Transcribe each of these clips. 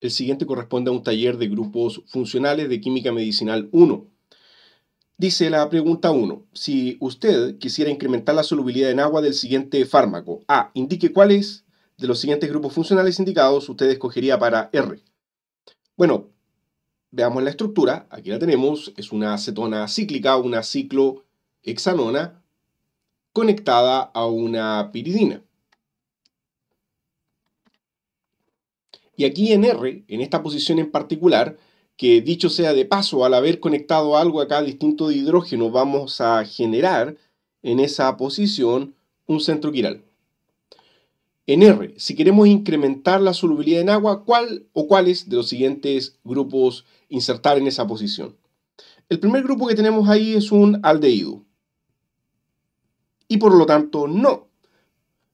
El siguiente corresponde a un taller de grupos funcionales de química medicinal 1. Dice la pregunta 1. Si usted quisiera incrementar la solubilidad en agua del siguiente fármaco, A. Indique cuáles de los siguientes grupos funcionales indicados usted escogería para R. Bueno, veamos la estructura. Aquí la tenemos. Es una acetona cíclica, una ciclohexanona, conectada a una piridina. Y aquí en R, en esta posición en particular, que dicho sea de paso, al haber conectado algo acá distinto de hidrógeno, vamos a generar en esa posición un centro quiral. En R, si queremos incrementar la solubilidad en agua, ¿cuál o cuáles de los siguientes grupos insertar en esa posición? El primer grupo que tenemos ahí es un aldehído. Y por lo tanto, no.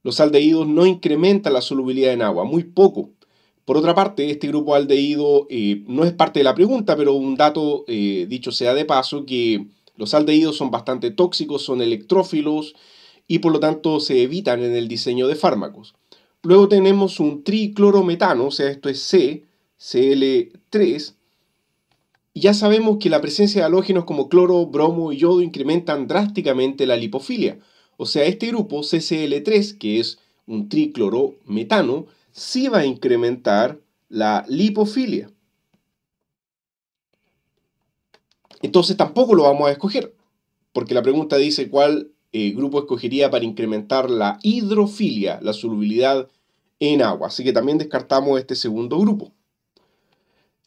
Los aldehídos no incrementan la solubilidad en agua, muy poco. Por otra parte, este grupo aldehído eh, no es parte de la pregunta, pero un dato, eh, dicho sea de paso, que los aldehídos son bastante tóxicos, son electrófilos y por lo tanto se evitan en el diseño de fármacos. Luego tenemos un triclorometano, o sea, esto es ccl 3 ya sabemos que la presencia de halógenos como cloro, bromo y yodo incrementan drásticamente la lipofilia. O sea, este grupo CCl3, que es un triclorometano, si va a incrementar la lipofilia. Entonces tampoco lo vamos a escoger, porque la pregunta dice cuál eh, grupo escogería para incrementar la hidrofilia, la solubilidad en agua. Así que también descartamos este segundo grupo.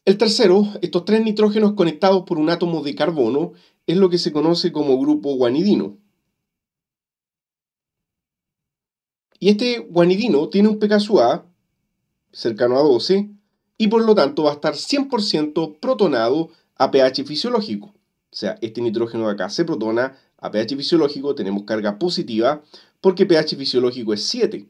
El tercero, estos tres nitrógenos conectados por un átomo de carbono, es lo que se conoce como grupo guanidino. Y este guanidino tiene un pKa cercano a 12, y por lo tanto va a estar 100% protonado a pH fisiológico. O sea, este nitrógeno de acá se protona a pH fisiológico, tenemos carga positiva, porque pH fisiológico es 7.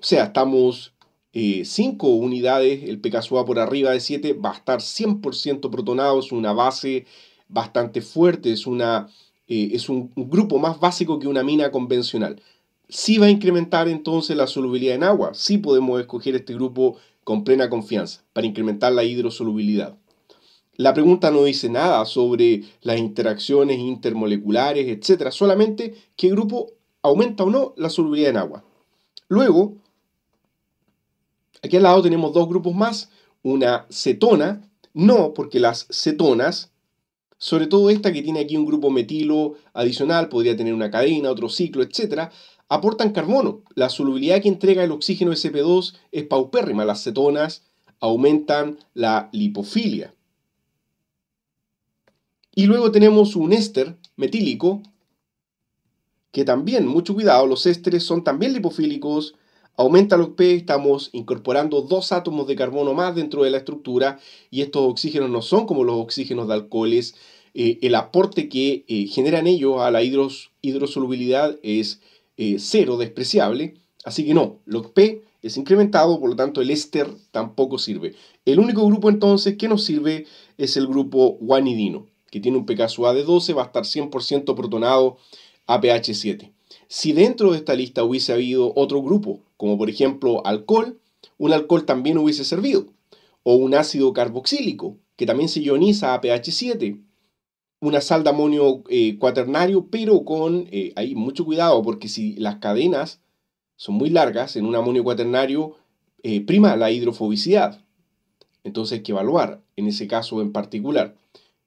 O sea, estamos 5 eh, unidades, el pKa por arriba de 7 va a estar 100% protonado, es una base bastante fuerte, es, una, eh, es un grupo más básico que una mina convencional sí va a incrementar entonces la solubilidad en agua. Sí podemos escoger este grupo con plena confianza para incrementar la hidrosolubilidad. La pregunta no dice nada sobre las interacciones intermoleculares, etc. Solamente qué grupo aumenta o no la solubilidad en agua. Luego, aquí al lado tenemos dos grupos más. Una cetona, no porque las cetonas, sobre todo esta que tiene aquí un grupo metilo adicional, podría tener una cadena, otro ciclo, etcétera aportan carbono. La solubilidad que entrega el oxígeno SP2 es paupérrima. Las cetonas aumentan la lipofilia. Y luego tenemos un éster metílico, que también, mucho cuidado, los ésteres son también lipofílicos, aumenta los P, estamos incorporando dos átomos de carbono más dentro de la estructura y estos oxígenos no son como los oxígenos de alcoholes. Eh, el aporte que eh, generan ellos a la hidrosolubilidad es eh, cero despreciable, así que no, log P es incrementado, por lo tanto el éster tampoco sirve. El único grupo entonces que nos sirve es el grupo guanidino, que tiene un pKa de 12, va a estar 100% protonado a pH 7. Si dentro de esta lista hubiese habido otro grupo, como por ejemplo alcohol, un alcohol también hubiese servido, o un ácido carboxílico, que también se ioniza a pH 7, una sal de amonio eh, cuaternario, pero con, hay eh, mucho cuidado, porque si las cadenas son muy largas en un amonio cuaternario, eh, prima la hidrofobicidad. Entonces hay que evaluar en ese caso en particular.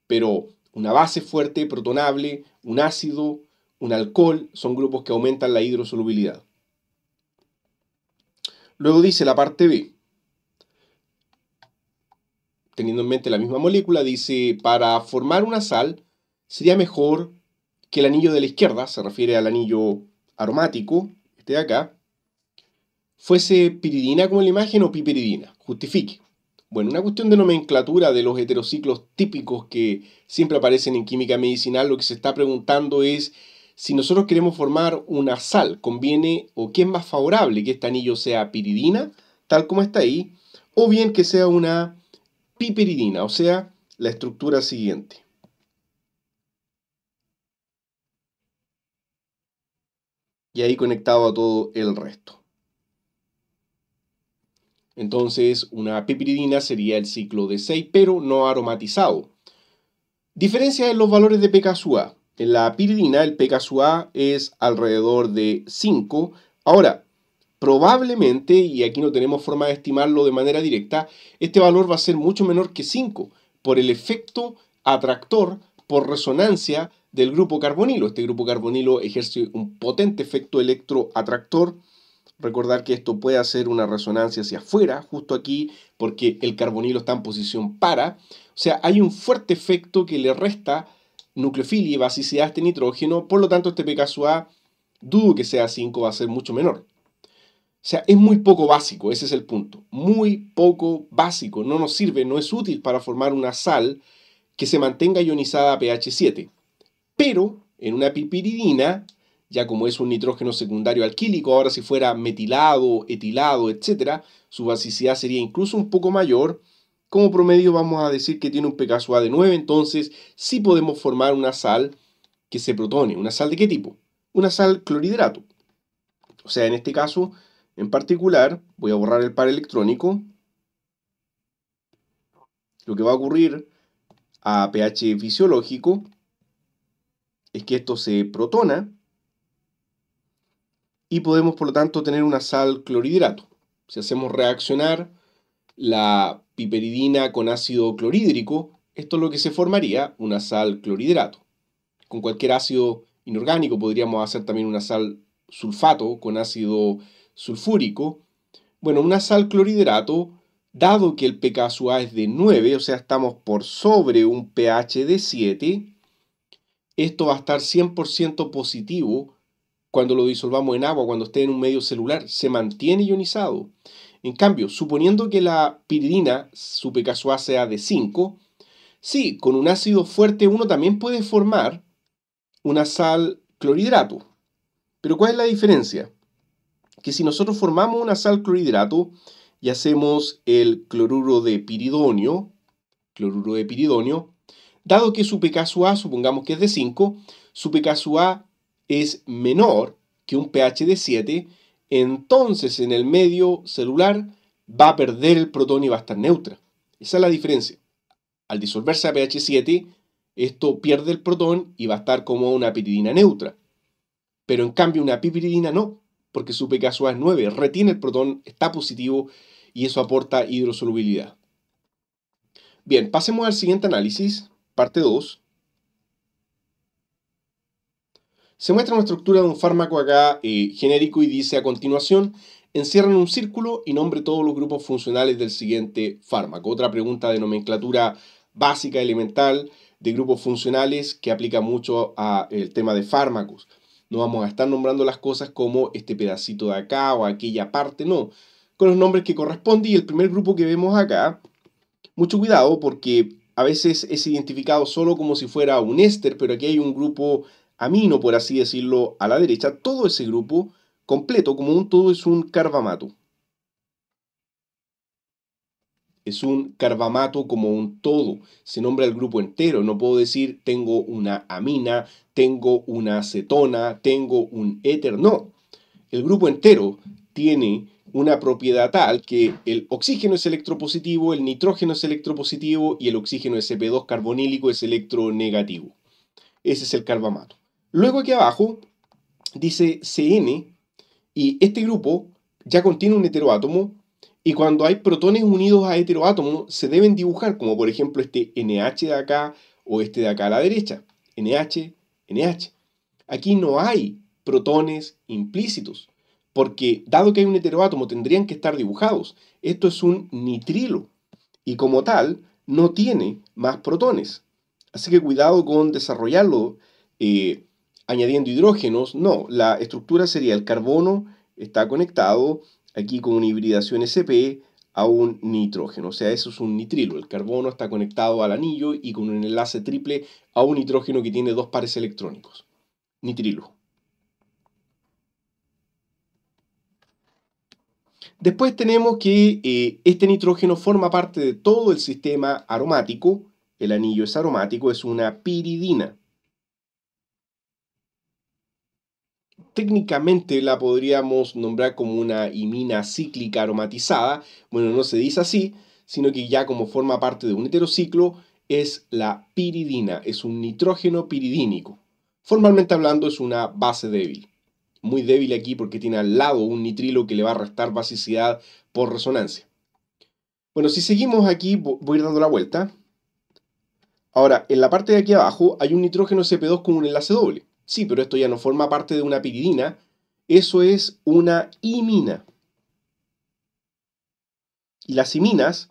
Pero una base fuerte, protonable, un ácido, un alcohol, son grupos que aumentan la hidrosolubilidad. Luego dice la parte B teniendo en mente la misma molécula, dice, para formar una sal sería mejor que el anillo de la izquierda, se refiere al anillo aromático, este de acá, fuese piridina como la imagen o piperidina. Justifique. Bueno, una cuestión de nomenclatura de los heterociclos típicos que siempre aparecen en química medicinal, lo que se está preguntando es si nosotros queremos formar una sal, conviene o qué es más favorable que este anillo sea piridina, tal como está ahí, o bien que sea una piperidina, o sea, la estructura siguiente. y ahí conectado a todo el resto. Entonces, una pipiridina sería el ciclo de 6, pero no aromatizado. Diferencia en los valores de pKa. En la piridina el pKa es alrededor de 5. Ahora, probablemente, y aquí no tenemos forma de estimarlo de manera directa, este valor va a ser mucho menor que 5 por el efecto atractor por resonancia del grupo carbonilo. Este grupo carbonilo ejerce un potente efecto electroatractor. Recordar que esto puede hacer una resonancia hacia afuera, justo aquí, porque el carbonilo está en posición para. O sea, hay un fuerte efecto que le resta nucleofilia y basicidad a este nitrógeno, por lo tanto este pKa dudo que sea 5, va a ser mucho menor. O sea, es muy poco básico, ese es el punto. Muy poco básico, no nos sirve, no es útil para formar una sal que se mantenga ionizada a pH 7. Pero en una pipiridina, ya como es un nitrógeno secundario alquílico, ahora si fuera metilado, etilado, etc., su basicidad sería incluso un poco mayor. Como promedio vamos a decir que tiene un pKa de 9, entonces sí podemos formar una sal que se protone. ¿Una sal de qué tipo? Una sal clorhidrato. O sea, en este caso, en particular, voy a borrar el par electrónico. Lo que va a ocurrir a pH fisiológico es que esto se protona y podemos por lo tanto tener una sal clorhidrato. Si hacemos reaccionar la piperidina con ácido clorhídrico, esto es lo que se formaría, una sal clorhidrato. Con cualquier ácido inorgánico podríamos hacer también una sal sulfato con ácido sulfúrico. Bueno, una sal clorhidrato, dado que el pKa es de 9, o sea, estamos por sobre un pH de 7, esto va a estar 100% positivo cuando lo disolvamos en agua, cuando esté en un medio celular, se mantiene ionizado. En cambio, suponiendo que la piridina, su pKa sea de 5, sí, con un ácido fuerte uno también puede formar una sal clorhidrato. Pero ¿cuál es la diferencia? Que si nosotros formamos una sal clorhidrato y hacemos el cloruro de piridonio, cloruro de piridonio, Dado que su pKa, supongamos que es de 5, su pKa es menor que un pH de 7, entonces en el medio celular va a perder el protón y va a estar neutra. Esa es la diferencia. Al disolverse a pH 7, esto pierde el protón y va a estar como una piridina neutra. Pero en cambio una pipiridina no, porque su pKa es 9, retiene el protón, está positivo y eso aporta hidrosolubilidad. Bien, pasemos al siguiente análisis. Parte 2. Se muestra una estructura de un fármaco acá eh, genérico y dice a continuación, encierren un círculo y nombre todos los grupos funcionales del siguiente fármaco. Otra pregunta de nomenclatura básica, elemental, de grupos funcionales que aplica mucho al tema de fármacos. No vamos a estar nombrando las cosas como este pedacito de acá o aquella parte, no. Con los nombres que corresponde y el primer grupo que vemos acá, mucho cuidado porque a veces es identificado solo como si fuera un éster, pero aquí hay un grupo amino, por así decirlo, a la derecha. Todo ese grupo completo, como un todo, es un carbamato. Es un carbamato como un todo. Se nombra el grupo entero. No puedo decir tengo una amina, tengo una acetona, tengo un éter. No. El grupo entero tiene una propiedad tal que el oxígeno es electropositivo, el nitrógeno es electropositivo y el oxígeno sp2 carbonílico es electronegativo. Ese es el carbamato. Luego aquí abajo dice CN y este grupo ya contiene un heteroátomo y cuando hay protones unidos a heteroátomos se deben dibujar como por ejemplo este NH de acá o este de acá a la derecha. NH, NH. Aquí no hay protones implícitos porque dado que hay un heteroátomo tendrían que estar dibujados. Esto es un nitrilo y como tal no tiene más protones. Así que cuidado con desarrollarlo eh, añadiendo hidrógenos. No, la estructura sería el carbono está conectado aquí con una hibridación sp a un nitrógeno. O sea, eso es un nitrilo. El carbono está conectado al anillo y con un enlace triple a un nitrógeno que tiene dos pares electrónicos. Nitrilo. Después tenemos que eh, este nitrógeno forma parte de todo el sistema aromático. El anillo es aromático, es una piridina. técnicamente la podríamos nombrar como una imina cíclica aromatizada. Bueno, no se dice así, sino que ya como forma parte de un heterociclo es la piridina, es un nitrógeno piridínico. Formalmente hablando es una base débil muy débil aquí porque tiene al lado un nitrilo que le va a restar basicidad por resonancia. Bueno, si seguimos aquí, voy a ir dando la vuelta. Ahora, en la parte de aquí abajo hay un nitrógeno CP2 con un enlace doble. Sí, pero esto ya no forma parte de una piridina. Eso es una imina. Y las iminas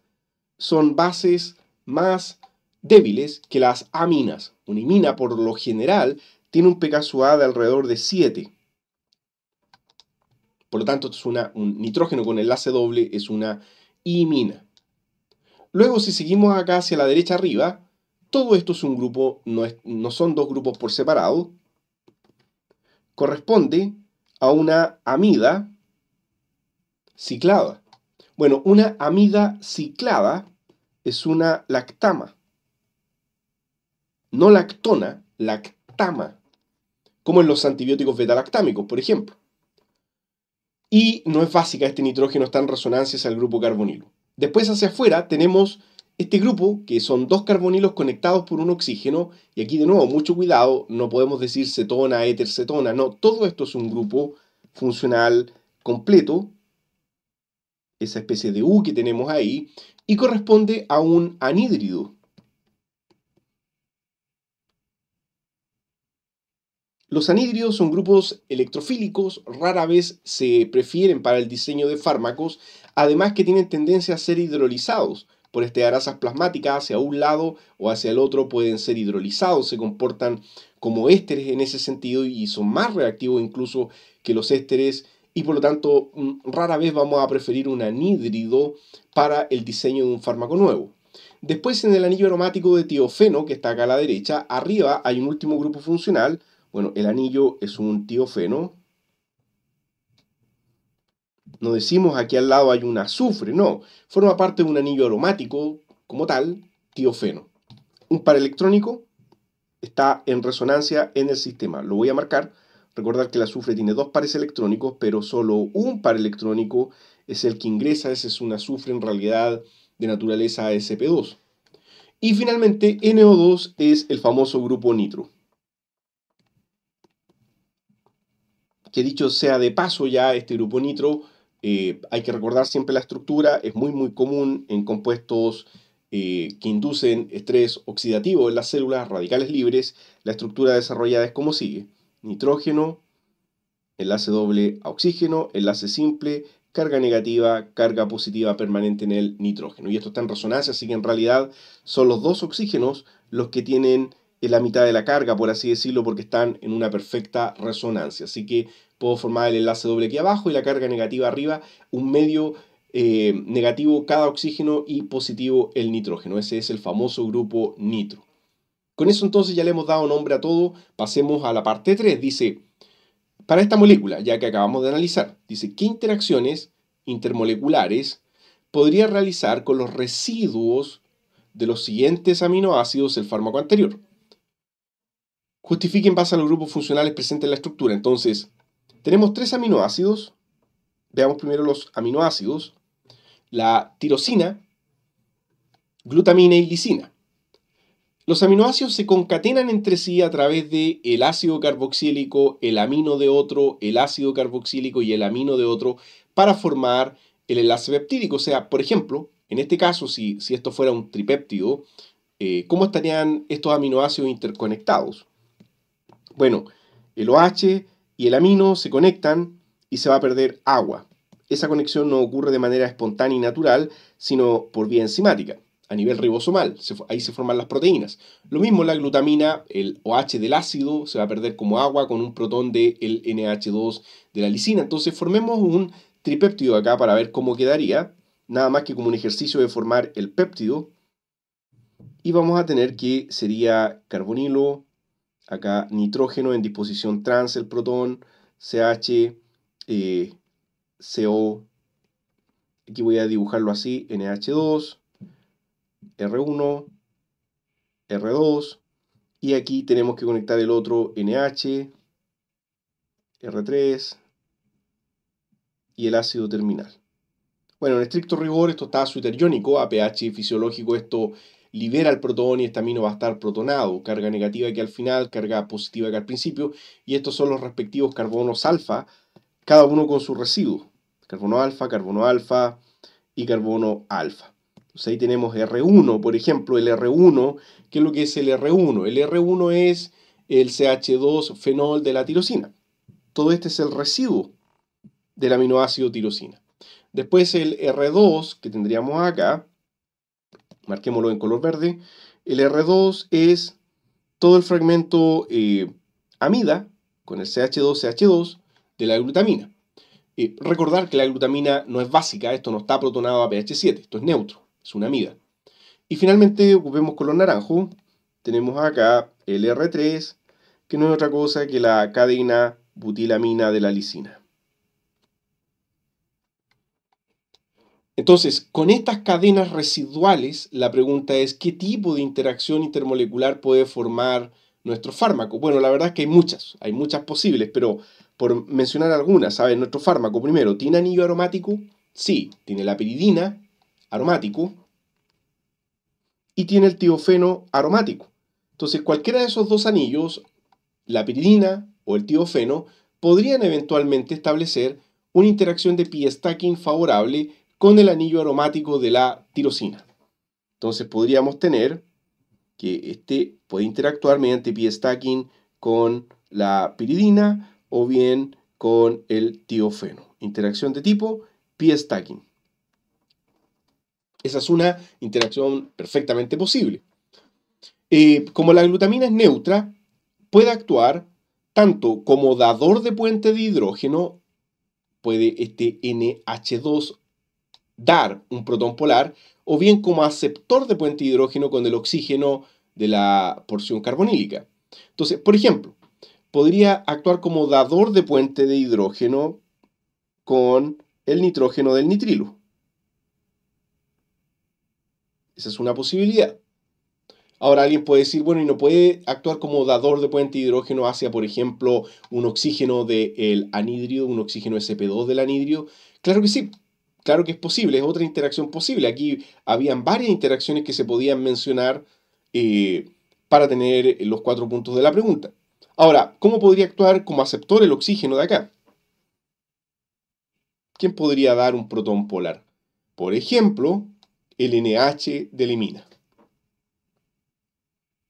son bases más débiles que las aminas. Una imina, por lo general, tiene un pKa de alrededor de 7. Por lo tanto, esto es un nitrógeno con enlace doble es una imina. Luego, si seguimos acá hacia la derecha arriba, todo esto es un grupo, no, no son dos grupos por separado. Corresponde a una amida ciclada. Bueno, una amida ciclada es una lactama. No lactona, lactama. Como en los antibióticos betalactámicos, por ejemplo y no es básica, este nitrógeno está en resonancias al grupo carbonilo. Después hacia afuera tenemos este grupo, que son dos carbonilos conectados por un oxígeno, y aquí de nuevo, mucho cuidado, no podemos decir cetona, éter, cetona, no, todo esto es un grupo funcional completo, esa especie de U que tenemos ahí, y corresponde a un anhídrido, Los anhídridos son grupos electrofílicos, rara vez se prefieren para el diseño de fármacos, además que tienen tendencia a ser hidrolizados. Por este arasas plasmáticas hacia un lado o hacia el otro pueden ser hidrolizados, se comportan como ésteres en ese sentido y son más reactivos incluso que los ésteres y por lo tanto mm, rara vez vamos a preferir un anhídrido para el diseño de un fármaco nuevo. Después en el anillo aromático de tiofeno, que está acá a la derecha, arriba hay un último grupo funcional, bueno, el anillo es un tiofeno. No decimos aquí al lado hay un azufre, no. Forma parte de un anillo aromático como tal, tiofeno. Un par electrónico está en resonancia en el sistema. Lo voy a marcar. Recordar que el azufre tiene dos pares electrónicos, pero solo un par electrónico es el que ingresa. Ese es un azufre en realidad de naturaleza sp2. Y finalmente, NO2 es el famoso grupo nitro. que dicho sea de paso ya este grupo nitro, eh, hay que recordar siempre la estructura, es muy muy común en compuestos eh, que inducen estrés oxidativo en las células, radicales libres, la estructura desarrollada es como sigue. Nitrógeno, enlace doble a oxígeno, enlace simple, carga negativa, carga positiva permanente en el nitrógeno. Y esto está en resonancia, así que en realidad son los dos oxígenos los que tienen eh, la mitad de la carga, por así decirlo, porque están en una perfecta resonancia. Así que puedo formar el enlace doble aquí abajo y la carga negativa arriba, un medio eh, negativo cada oxígeno y positivo el nitrógeno. Ese es el famoso grupo nitro. Con eso entonces ya le hemos dado nombre a todo. Pasemos a la parte 3. Dice, para esta molécula, ya que acabamos de analizar, dice, ¿qué interacciones intermoleculares podría realizar con los residuos de los siguientes aminoácidos el fármaco anterior? Justifiquen base a los grupos funcionales presentes en la estructura. Entonces, tenemos tres aminoácidos. Veamos primero los aminoácidos. La tirosina, glutamina y lisina. Los aminoácidos se concatenan entre sí a través de el ácido carboxílico, el amino de otro, el ácido carboxílico y el amino de otro para formar el enlace peptídico. O sea, por ejemplo, en este caso, si, esto fuera un tripéptido, eh, ¿cómo estarían estos aminoácidos interconectados? Bueno, el OH y el amino se conectan y se va a perder agua. Esa conexión no ocurre de manera espontánea y natural, sino por vía enzimática, a nivel ribosomal. ahí se forman las proteínas. Lo mismo la glutamina, el OH del ácido, se va a perder como agua con un protón del de NH2 de la lisina. Entonces formemos un tripéptido acá para ver cómo quedaría. Nada más que como un ejercicio de formar el péptido. Y vamos a tener que sería carbonilo, acá nitrógeno en disposición trans el protón, CH, eh, CO, aquí voy a dibujarlo así, NH2, R1, R2, y aquí tenemos que conectar el otro NH, R3 y el ácido terminal. Bueno, en estricto rigor esto está suiteriónico, a pH fisiológico esto libera el protón y este amino va a estar protonado, carga negativa que al final, carga positiva que al principio, y estos son los respectivos carbonos alfa, cada uno con su residuo, carbono alfa, carbono alfa y carbono alfa. Entonces ahí tenemos R1, por ejemplo, el R1, ¿qué es lo que es el R1? El R1 es el CH2-fenol de la tirosina. Todo este es el residuo del aminoácido tirosina. Después el R2 que tendríamos acá, marquémoslo en color verde. El R2 es todo el fragmento eh, amida con el CH2CH2 de la glutamina. Eh, recordar que la glutamina no es básica, esto no está protonado a pH 7, esto es neutro, es una amida. Y finalmente ocupemos color naranjo, tenemos acá el R3, que no es otra cosa que la cadena butilamina de la lisina. Entonces, con estas cadenas residuales, la pregunta es, ¿qué tipo de interacción intermolecular puede formar nuestro fármaco? Bueno, la verdad es que hay muchas, hay muchas posibles, pero por mencionar algunas, ¿sabes? Nuestro fármaco, primero, ¿tiene anillo aromático? Sí, tiene la piridina aromático y tiene el tiofeno aromático. Entonces, cualquiera de esos dos anillos, la piridina o el tiofeno, podrían eventualmente establecer una interacción de pi-stacking favorable con el anillo aromático de la tirosina. Entonces podríamos tener que este puede interactuar mediante p stacking con la piridina o bien con el tiofeno. Interacción de tipo p stacking. Esa es una interacción perfectamente posible. Eh, como la glutamina es neutra, puede actuar tanto como dador de puente de hidrógeno, puede este NH2 dar un protón polar, o bien como aceptor de puente de hidrógeno con el oxígeno de la porción carbonílica. Entonces, por ejemplo, podría actuar como dador de puente de hidrógeno con el nitrógeno del nitrilo. Esa es una posibilidad. Ahora alguien puede decir, bueno, y no puede actuar como dador de puente de hidrógeno hacia, por ejemplo, un oxígeno del anidrio, un oxígeno SP2 del anidrio. Claro que sí, Claro que es posible, es otra interacción posible. Aquí habían varias interacciones que se podían mencionar eh, para tener los cuatro puntos de la pregunta. Ahora, ¿cómo podría actuar como aceptor el oxígeno de acá? ¿Quién podría dar un protón polar? Por ejemplo, el NH de imina.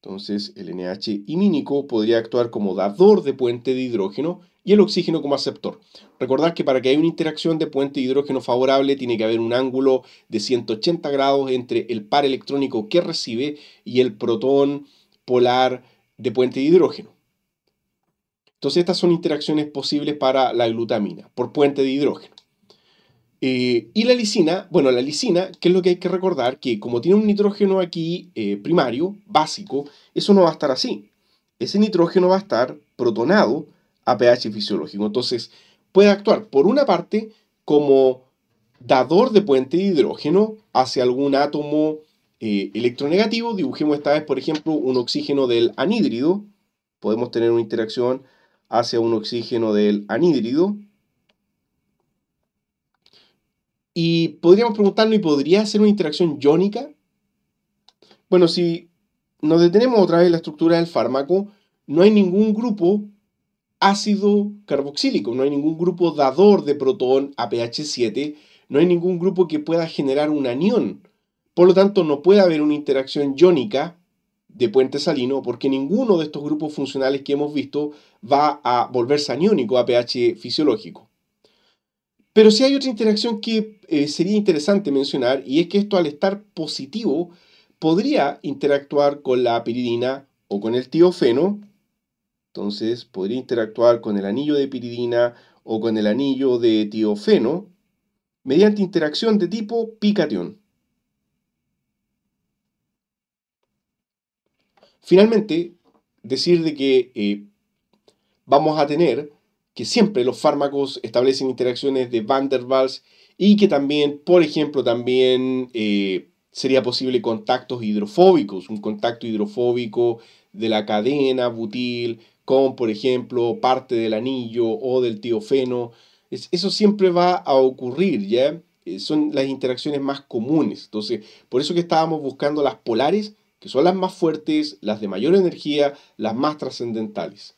Entonces, el NH imínico podría actuar como dador de puente de hidrógeno y el oxígeno como aceptor. Recordad que para que haya una interacción de puente de hidrógeno favorable tiene que haber un ángulo de 180 grados entre el par electrónico que recibe y el protón polar de puente de hidrógeno. Entonces estas son interacciones posibles para la glutamina por puente de hidrógeno. Eh, y la lisina, bueno, la lisina, qué es lo que hay que recordar, que como tiene un nitrógeno aquí eh, primario, básico, eso no va a estar así. Ese nitrógeno va a estar protonado pH fisiológico. Entonces, puede actuar por una parte como dador de puente de hidrógeno hacia algún átomo eh, electronegativo. Dibujemos esta vez, por ejemplo, un oxígeno del anhídrido. Podemos tener una interacción hacia un oxígeno del anhídrido. Y podríamos preguntarnos, ¿y podría ser una interacción iónica? Bueno, si nos detenemos otra vez en la estructura del fármaco, no hay ningún grupo ácido carboxílico, no hay ningún grupo dador de protón a pH 7, no hay ningún grupo que pueda generar un anión. Por lo tanto, no puede haber una interacción iónica de puente salino porque ninguno de estos grupos funcionales que hemos visto va a volverse aniónico a pH fisiológico. Pero sí hay otra interacción que eh, sería interesante mencionar y es que esto al estar positivo podría interactuar con la piridina o con el tiofeno entonces podría interactuar con el anillo de piridina o con el anillo de tiofeno mediante interacción de tipo picatión. Finalmente, decir de que eh, vamos a tener que siempre los fármacos establecen interacciones de Van der Waals y que también, por ejemplo, también eh, sería posible contactos hidrofóbicos, un contacto hidrofóbico de la cadena butil con, por ejemplo, parte del anillo o del tiofeno. Eso siempre va a ocurrir, ¿ya? Eh, son las interacciones más comunes. Entonces, por eso que estábamos buscando las polares, que son las más fuertes, las de mayor energía, las más trascendentales.